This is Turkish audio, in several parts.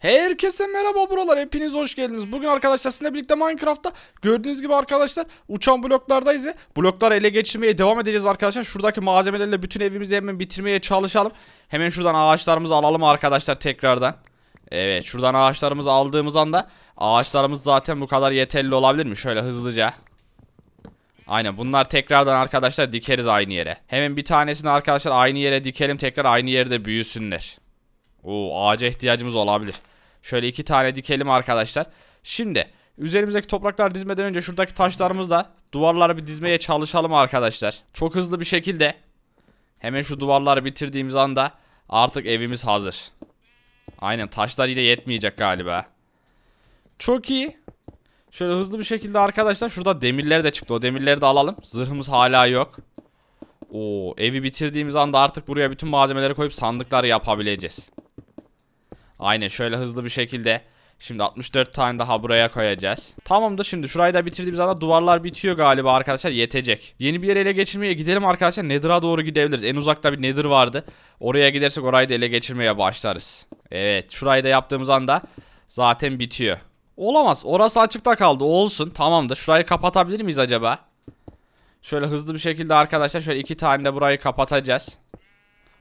Herkese merhaba buralar hepiniz hoş geldiniz. Bugün arkadaşlar sizinle birlikte Minecraft'ta gördüğünüz gibi arkadaşlar uçan bloklardayız ve bloklar ele geçirmeye devam edeceğiz arkadaşlar. Şuradaki malzemelerle bütün evimizi hemen bitirmeye çalışalım. Hemen şuradan ağaçlarımızı alalım arkadaşlar tekrardan. Evet şuradan ağaçlarımızı aldığımız anda ağaçlarımız zaten bu kadar yeterli olabilir mi? Şöyle hızlıca. Aynen bunlar tekrardan arkadaşlar dikeriz aynı yere. Hemen bir tanesini arkadaşlar aynı yere dikelim tekrar aynı yerde büyüsünler. Oo ağaca ihtiyacımız olabilir. Şöyle iki tane dikelim arkadaşlar. Şimdi üzerimizdeki topraklar dizmeden önce şuradaki taşlarımızla duvarları bir dizmeye çalışalım arkadaşlar. Çok hızlı bir şekilde hemen şu duvarları bitirdiğimiz anda artık evimiz hazır. Aynen taşlar ile yetmeyecek galiba. Çok iyi. Şöyle hızlı bir şekilde arkadaşlar şurada demirler de çıktı. O demirleri de alalım. Zırhımız hala yok. Oo, evi bitirdiğimiz anda artık buraya bütün malzemeleri koyup sandıklar yapabileceğiz. Aynen şöyle hızlı bir şekilde. Şimdi 64 tane daha buraya koyacağız. Tamam da şimdi şurayı da bitirdiğimiz anda duvarlar bitiyor galiba arkadaşlar yetecek. Yeni bir yere ele geçirmeye gidelim arkadaşlar. Nether'a doğru gidebiliriz. En uzakta bir Nether vardı. Oraya gidersek orayı da ele geçirmeye başlarız. Evet şurayı da yaptığımız anda zaten bitiyor. Olamaz orası açıkta kaldı olsun Tamam da Şurayı kapatabilir miyiz acaba? Şöyle hızlı bir şekilde arkadaşlar şöyle iki tane de burayı kapatacağız.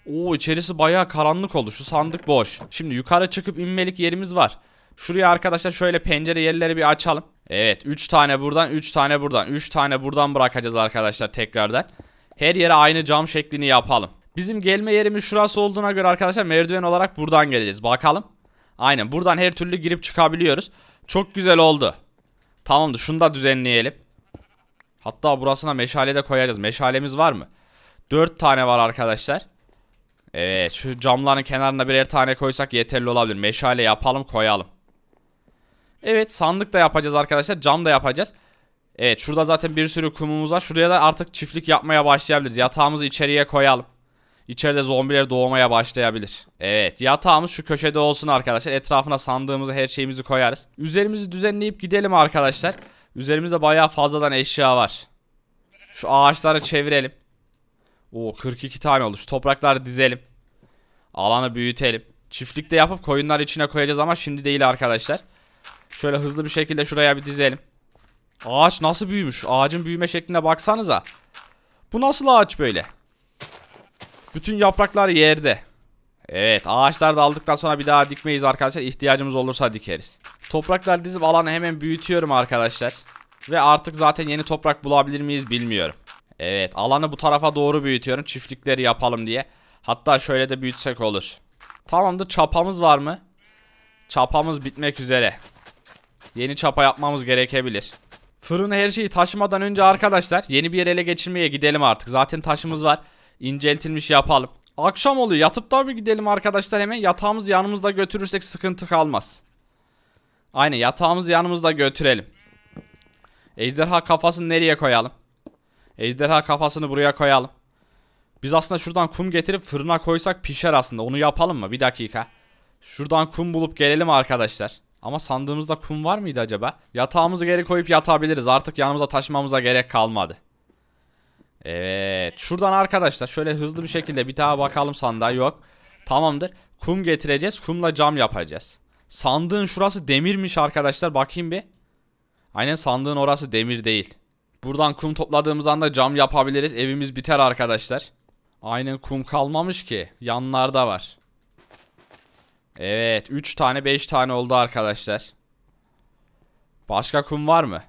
Oo içerisi bayağı karanlık oldu. Şu sandık boş. Şimdi yukarı çıkıp inmelik yerimiz var. Şuraya arkadaşlar şöyle pencere yerleri bir açalım. Evet 3 tane buradan 3 tane buradan 3 tane buradan bırakacağız arkadaşlar tekrardan. Her yere aynı cam şeklini yapalım. Bizim gelme yerimiz şurası olduğuna göre arkadaşlar merdiven olarak buradan geleceğiz. Bakalım. Aynen buradan her türlü girip çıkabiliyoruz. Çok güzel oldu. Tamamdır şunu da düzenleyelim. Hatta burasına meşale de koyacağız. Meşalemiz var mı? 4 tane var arkadaşlar. Evet şu camların kenarına birer tane koysak yeterli olabilir. Meşale yapalım koyalım. Evet sandık da yapacağız arkadaşlar. Cam da yapacağız. Evet şurada zaten bir sürü kumumuz var. Şuraya da artık çiftlik yapmaya başlayabiliriz. Yatağımızı içeriye koyalım. İçeride zombiler doğmaya başlayabilir. Evet yatağımız şu köşede olsun arkadaşlar. Etrafına sandığımızı her şeyimizi koyarız. Üzerimizi düzenleyip gidelim arkadaşlar. Üzerimizde bayağı fazladan eşya var. Şu ağaçları çevirelim. Oo 42 tane oldu. Şu toprakları dizelim. Alanı büyütelim. Çiftlikte yapıp koyunlar içine koyacağız ama şimdi değil arkadaşlar. Şöyle hızlı bir şekilde şuraya bir dizelim. Ağaç nasıl büyümüş? Ağacın büyüme şekline baksanıza. Bu nasıl ağaç böyle? Bütün yapraklar yerde. Evet ağaçlar da aldıktan sonra bir daha dikmeyiz arkadaşlar. İhtiyacımız olursa dikeriz. Topraklar dizip alanı hemen büyütüyorum arkadaşlar. Ve artık zaten yeni toprak bulabilir miyiz bilmiyorum. Evet alanı bu tarafa doğru büyütüyorum çiftlikleri yapalım diye. Hatta şöyle de büyütsek olur. Tamamdır çapamız var mı? Çapamız bitmek üzere. Yeni çapa yapmamız gerekebilir. Fırını her şeyi taşımadan önce arkadaşlar yeni bir yer ele geçirmeye gidelim artık. Zaten taşımız var. İnceltilmiş yapalım. Akşam oluyor. Yatıp da mı gidelim arkadaşlar hemen? Yatağımız yanımızda götürürsek sıkıntı kalmaz. Aynen yatağımızı yanımızda götürelim. Ejderha kafasını nereye koyalım? Ejderha kafasını buraya koyalım. Biz aslında şuradan kum getirip fırına koysak pişer aslında. Onu yapalım mı? Bir dakika. Şuradan kum bulup gelelim arkadaşlar. Ama sandığımızda kum var mıydı acaba? Yatağımızı geri koyup yatabiliriz. Artık yanımıza taşımamıza gerek kalmadı. Evet. Şuradan arkadaşlar şöyle hızlı bir şekilde bir daha bakalım sandığa. Yok. Tamamdır. Kum getireceğiz. Kumla cam yapacağız. Sandığın şurası demirmiş arkadaşlar. Bakayım bir. Aynen sandığın orası demir değil. Buradan kum topladığımız anda cam yapabiliriz. Evimiz biter arkadaşlar. Aynen kum kalmamış ki. Yanlarda var. Evet 3 tane 5 tane oldu arkadaşlar. Başka kum var mı?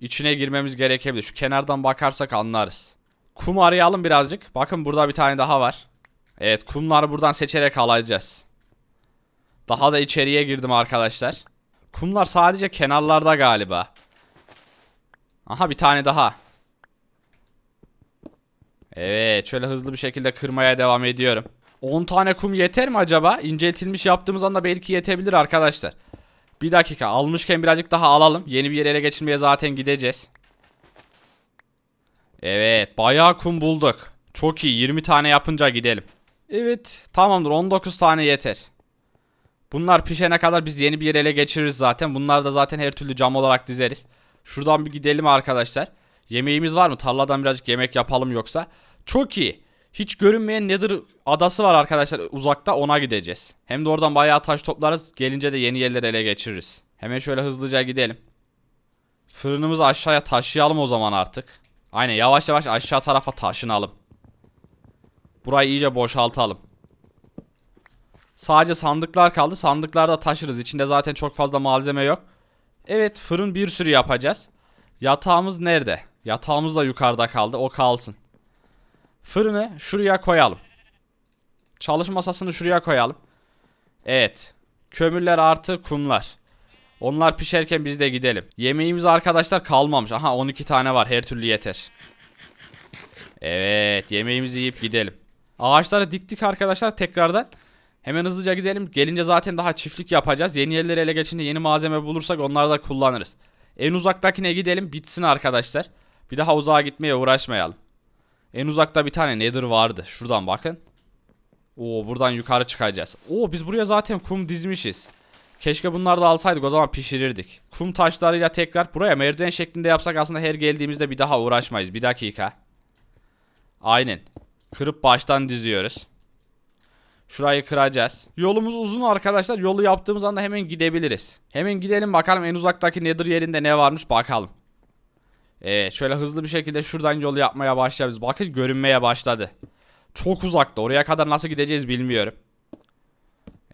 İçine girmemiz gerekebilir. Şu kenardan bakarsak anlarız. Kum arayalım birazcık. Bakın burada bir tane daha var. Evet kumları buradan seçerek alacağız. Daha da içeriye girdim arkadaşlar. Kumlar sadece kenarlarda galiba. Aha bir tane daha. Evet şöyle hızlı bir şekilde kırmaya devam ediyorum. 10 tane kum yeter mi acaba? İnceltilmiş yaptığımız anda belki yetebilir arkadaşlar. Bir dakika almışken birazcık daha alalım. Yeni bir yere geçirmeye zaten gideceğiz. Evet bayağı kum bulduk. Çok iyi 20 tane yapınca gidelim. Evet tamamdır 19 tane yeter. Bunlar pişene kadar biz yeni bir yere ele geçiririz zaten. Bunları da zaten her türlü cam olarak dizeriz. Şuradan bir gidelim arkadaşlar. Arkadaşlar. Yemeğimiz var mı? Tarladan birazcık yemek yapalım yoksa. Çok iyi. Hiç görünmeyen Nether adası var arkadaşlar uzakta ona gideceğiz. Hem de oradan bayağı taş toplarız. Gelince de yeni yerleri ele geçiririz. Hemen şöyle hızlıca gidelim. Fırınımızı aşağıya taşıyalım o zaman artık. Aynen yavaş yavaş aşağı tarafa taşınalım. Burayı iyice boşaltalım. Sadece sandıklar kaldı. Sandıklarda taşırız. İçinde zaten çok fazla malzeme yok. Evet fırın bir sürü yapacağız. Yatağımız nerede? Yatağımız da yukarıda kaldı. O kalsın. Fırını şuraya koyalım. Çalışma masasını şuraya koyalım. Evet. Kömürler artı kumlar. Onlar pişerken biz de gidelim. Yemeğimiz arkadaşlar kalmamış. Aha 12 tane var. Her türlü yeter. Evet. Yemeğimizi yiyip gidelim. Ağaçları diktik arkadaşlar tekrardan. Hemen hızlıca gidelim. Gelince zaten daha çiftlik yapacağız. Yeni yerleri ele geçince yeni malzeme bulursak onları da kullanırız. En uzaktakine gidelim. Bitsin arkadaşlar. Arkadaşlar. Bir daha uzağa gitmeye uğraşmayalım. En uzakta bir tane nedir vardı. Şuradan bakın. Oo buradan yukarı çıkacağız. Oo biz buraya zaten kum dizmişiz. Keşke bunları da alsaydık o zaman pişirirdik. Kum taşlarıyla tekrar buraya merdiven şeklinde yapsak aslında her geldiğimizde bir daha uğraşmayız. Bir dakika. Aynen. Kırıp baştan diziyoruz. Şurayı kıracağız. Yolumuz uzun arkadaşlar. Yolu yaptığımız anda hemen gidebiliriz. Hemen gidelim bakalım en uzaktaki nedir yerinde ne varmış bakalım. Evet şöyle hızlı bir şekilde şuradan yol yapmaya başlayabiliriz. Bakın görünmeye başladı. Çok uzakta oraya kadar nasıl gideceğiz bilmiyorum.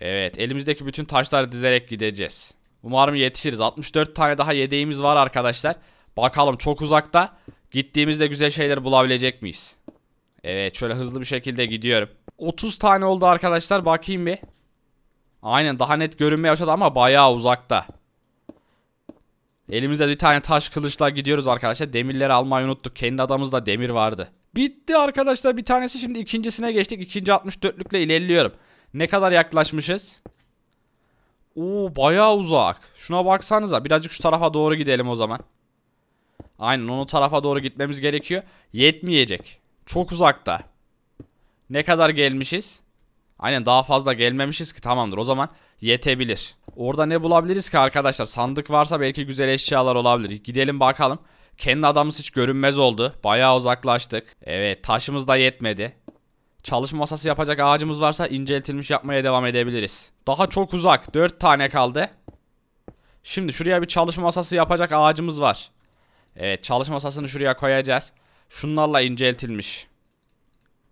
Evet elimizdeki bütün taşları dizerek gideceğiz. Umarım yetişiriz. 64 tane daha yedeğimiz var arkadaşlar. Bakalım çok uzakta. Gittiğimizde güzel şeyler bulabilecek miyiz? Evet şöyle hızlı bir şekilde gidiyorum. 30 tane oldu arkadaşlar bakayım bir. Aynen daha net görünmeye başladı ama bayağı uzakta. Elimizde bir tane taş kılıçla gidiyoruz arkadaşlar. Demirleri almayı unuttuk. Kendi adamızda demir vardı. Bitti arkadaşlar bir tanesi. Şimdi ikincisine geçtik. İkinci 64'lükle ilerliyorum. Ne kadar yaklaşmışız? Oo bayağı uzak. Şuna baksanıza. Birazcık şu tarafa doğru gidelim o zaman. Aynen onu tarafa doğru gitmemiz gerekiyor. Yetmeyecek. Çok uzakta. Ne kadar gelmişiz? Aynen daha fazla gelmemişiz ki tamamdır. O zaman yetebilir. Orada ne bulabiliriz ki arkadaşlar? Sandık varsa belki güzel eşyalar olabilir. Gidelim bakalım. Kendi adamımız hiç görünmez oldu. Bayağı uzaklaştık. Evet taşımız da yetmedi. Çalışma masası yapacak ağacımız varsa inceltilmiş yapmaya devam edebiliriz. Daha çok uzak. 4 tane kaldı. Şimdi şuraya bir çalışma masası yapacak ağacımız var. Evet çalışma masasını şuraya koyacağız. Şunlarla inceltilmiş.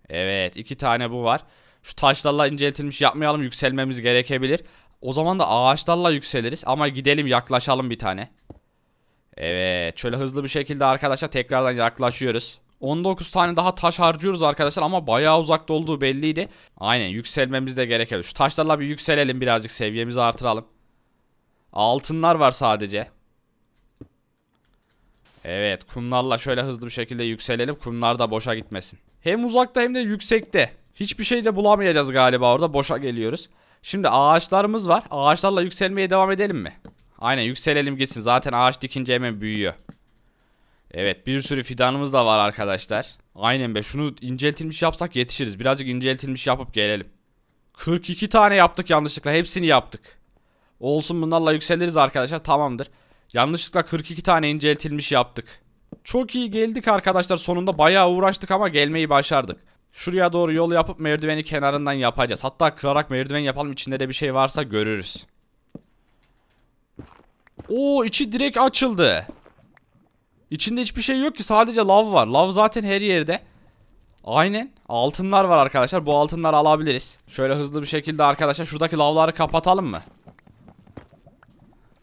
Evet iki tane bu var. Şu taşlarla inceltilmiş yapmayalım yükselmemiz gerekebilir. O zaman da ağaçlarla yükseliriz. Ama gidelim yaklaşalım bir tane. Evet. Şöyle hızlı bir şekilde arkadaşlar tekrardan yaklaşıyoruz. 19 tane daha taş harcıyoruz arkadaşlar ama bayağı uzakta olduğu belliydi. Aynen yükselmemiz de gerekiyor. Şu taşlarla bir yükselelim birazcık seviyemizi artıralım. Altınlar var sadece. Evet kumlarla şöyle hızlı bir şekilde yükselelim. Kumlar da boşa gitmesin. Hem uzakta hem de yüksekte. Hiçbir şey de bulamayacağız galiba orada boşa geliyoruz. Şimdi ağaçlarımız var. Ağaçlarla yükselmeye devam edelim mi? Aynen yükselelim gitsin. Zaten ağaç dikince hemen büyüyor. Evet bir sürü fidanımız da var arkadaşlar. Aynen be şunu inceltilmiş yapsak yetişiriz. Birazcık inceltilmiş yapıp gelelim. 42 tane yaptık yanlışlıkla. Hepsini yaptık. Olsun bunlarla yükseliriz arkadaşlar. Tamamdır. Yanlışlıkla 42 tane inceltilmiş yaptık. Çok iyi geldik arkadaşlar. Sonunda bayağı uğraştık ama gelmeyi başardık. Şuraya doğru yol yapıp merdiveni kenarından yapacağız. Hatta kırarak merdiven yapalım. İçinde de bir şey varsa görürüz. Oo içi direkt açıldı. İçinde hiçbir şey yok ki sadece lav var. Lav zaten her yerde. Aynen. Altınlar var arkadaşlar. Bu altınları alabiliriz. Şöyle hızlı bir şekilde arkadaşlar şuradaki lavları kapatalım mı?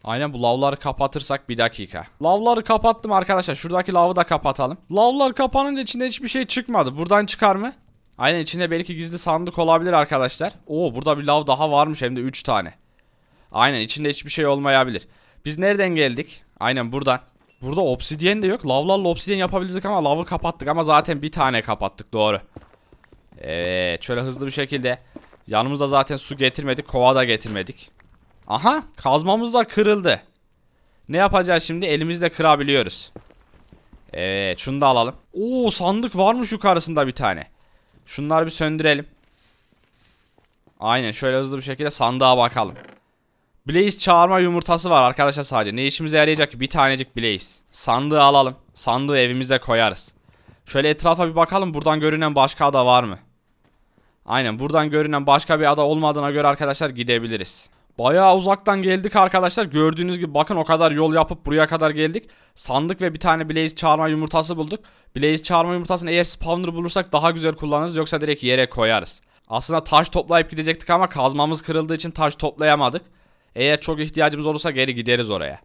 Aynen bu lavları kapatırsak bir dakika. Lavları kapattım arkadaşlar. Şuradaki lavı da kapatalım. Lavlar kapanınca içinde hiçbir şey çıkmadı. Buradan çıkar mı? Aynen içinde belki gizli sandık olabilir arkadaşlar. Oo burada bir lav daha varmış hem de 3 tane. Aynen içinde hiçbir şey olmayabilir. Biz nereden geldik? Aynen buradan. Burada obsidyen de yok. Lavlarla obsidyen yapabilirdik ama lavı kapattık ama zaten bir tane kapattık doğru. Evet şöyle hızlı bir şekilde. Yanımızda zaten su getirmedik kova da getirmedik. Aha kazmamız da kırıldı. Ne yapacağız şimdi? Elimizle kırabiliyoruz. Evet şunu da alalım. Oo sandık varmış yukarısında bir tane. Şunları bir söndürelim. Aynen şöyle hızlı bir şekilde sandığa bakalım. Blaze çağırma yumurtası var arkadaşlar sadece. Ne işimize yarayacak Bir tanecik Blaze. Sandığı alalım. Sandığı evimize koyarız. Şöyle etrafa bir bakalım. Buradan görünen başka ada var mı? Aynen buradan görünen başka bir ada olmadığına göre arkadaşlar gidebiliriz. Bayağı uzaktan geldik arkadaşlar. Gördüğünüz gibi bakın o kadar yol yapıp buraya kadar geldik. Sandık ve bir tane Blaze çağırma yumurtası bulduk. Blaze çağırma yumurtasını eğer spawner bulursak daha güzel kullanırız yoksa direkt yere koyarız. Aslında taş toplayıp gidecektik ama kazmamız kırıldığı için taş toplayamadık. Eğer çok ihtiyacımız olursa geri gideriz oraya.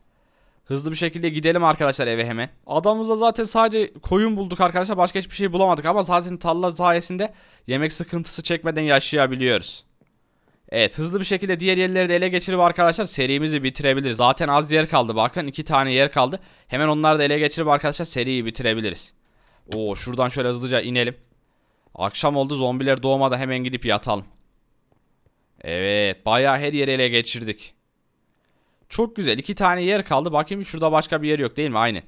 Hızlı bir şekilde gidelim arkadaşlar eve hemen. Adamımızda zaten sadece koyun bulduk arkadaşlar. Başka hiçbir şey bulamadık ama zaten tarla sayesinde yemek sıkıntısı çekmeden yaşayabiliyoruz. Evet hızlı bir şekilde diğer yerleri de ele geçirip arkadaşlar serimizi bitirebiliriz. Zaten az yer kaldı bakın iki tane yer kaldı. Hemen onları da ele geçirip arkadaşlar seriyi bitirebiliriz. Oo şuradan şöyle hızlıca inelim. Akşam oldu zombiler doğmadan hemen gidip yatalım. Evet bayağı her yeri ele geçirdik. Çok güzel iki tane yer kaldı. Bakayım şurada başka bir yer yok değil mi? Aynı.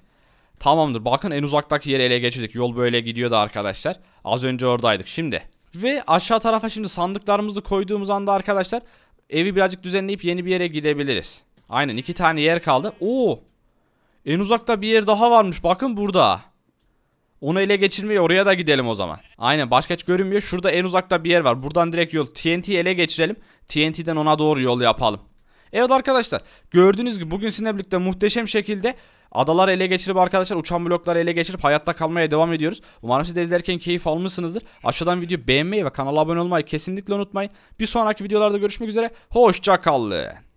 Tamamdır bakın en uzaktaki yeri ele geçirdik. Yol böyle gidiyordu arkadaşlar. Az önce oradaydık. Şimdi... Ve aşağı tarafa şimdi sandıklarımızı koyduğumuz anda arkadaşlar evi birazcık düzenleyip yeni bir yere gidebiliriz. Aynen iki tane yer kaldı. Oo. En uzakta bir yer daha varmış. Bakın burada. Onu ele geçirmeye oraya da gidelim o zaman. Aynen başka hiç görünmüyor. Şurada en uzakta bir yer var. Buradan direkt yol. TNT ele geçirelim. TNT'den ona doğru yol yapalım. Evet arkadaşlar gördüğünüz gibi bugün sizinle birlikte muhteşem şekilde Adaları ele geçirip arkadaşlar uçan blokları ele geçirip hayatta kalmaya devam ediyoruz. Umarım siz de izlerken keyif almışsınızdır. Aşağıdan video beğenmeyi ve kanala abone olmayı kesinlikle unutmayın. Bir sonraki videolarda görüşmek üzere. Hoşçakalın.